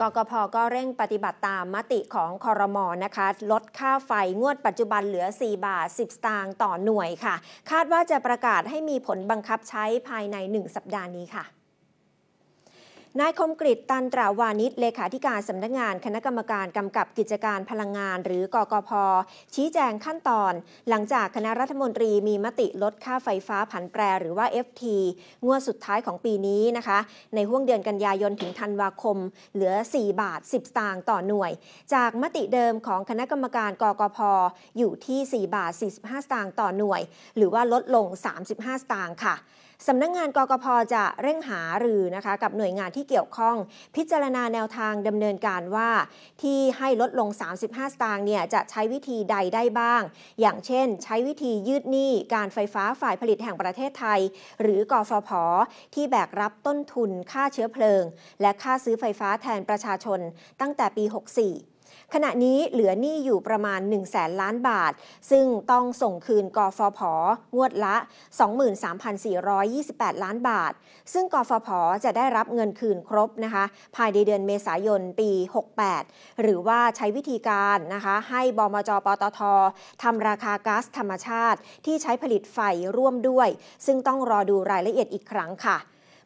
กกพก็เร่งปฏิบัติตามมติของคอรมอนะคะ ลดค่าไฟงวดปัจจุบันเหลือ 4 บาท 10ตางต่อหน่วยค่ะ คาดว่าจะประกาศให้มีผลบังคับใช้ภายใน 1 สัปดาห์นี้ค่ะนายคมกริตตันตราวานิชเลขาธิการสำนักงานคณะกรรมการกำกับกิจการพลังงานหรือกกพ ชี้แจงขั้นตอน หลังจากคณะรัฐมนตรีมีมติลดค่าไฟฟ้าผันแปรหรือว่า FT งวดสุดท้ายของปีนี้นะคะ ในห่วงเดือนกันยายนถึงธันวาคมเหลือ 4 บาท 10ตางค์ต่อหน่วย จากมติเดิมของคณะกรรมการกกพอยู่ที่ 4 บาท 45ตางค์ต่อหน่วย หรือว่าลดลง 35ตางค์ค่ะสำนักงงานกกพ จะเร่งหาหรือนะคะกับหน่วยงานที่เกี่ยวข้อง พิจารณาแนวทางดำเนินการว่าที่ให้ลดลง 35 สตางค์เนี่ยจะใช้วิธีใดได้บ้าง อย่างเช่นใช้วิธียืดหนี้การไฟฟ้าฝ่ายผลิตแห่งประเทศไทย หรือกฟผที่แบกรับต้นทุนค่าเชื้อเพลิง และค่าซื้อไฟฟ้าแทนประชาชนตั้งแต่ปี 64ขณะนี้เหลือหนี้อยู่ประมาณ 1 0 0 0 0แสนล้านบาท ซึ่งต้องส่งคืนกฟผงวดละ 23,428 ล้านบาท ซึ่งกฟผจะได้รับเงินคืนครบนะคะ ภายในเดือนเมษายนปี 68 หรือว่าใช้วิธีการนะคะ ให้บมจ ปตททำราคาก๊าซธรรมชาติ ที่ใช้ผลิตไฟร่วมด้วย ซึ่งต้องรอดูรายละเอียดอีกครั้งค่ะ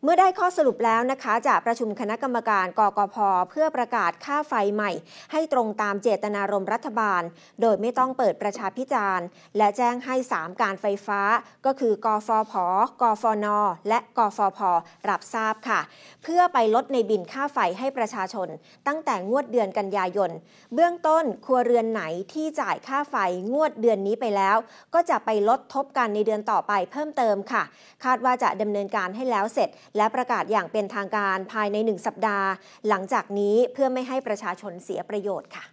เมื่อได้ข้อสรุปแล้วนะคะจะประชุมคณะกรรมการกกพเพื่อประกาศค่าไฟใหม่ ให้ตรงตามเจตนารมณ์รัฐบาล โดยไม่ต้องเปิดประชาพิจารณ์และแจ้งให้ 3 การไฟฟ้า ก็คือกฟผกฟนและกฟพรับทราบค่ะ เพื่อไปลดในบินค่าไฟให้ประชาชน ตั้งแต่งวดเดือนกันยายน เบื้องต้นครัวเรือนไหนที่จ่ายค่าไฟงวดเดือนนี้ไปแล้ว ก็จะไปลดทบกันในเดือนต่อไป เพิ่มเติมค่ะ คาดว่าจะดำเนินการให้แล้วเสร็จและประกาศอย่างเป็นทางการภายในหนึ่งสัปดาห์ หลังจากนี้เพื่อไม่ให้ประชาชนเสียประโยชน์ค่ะ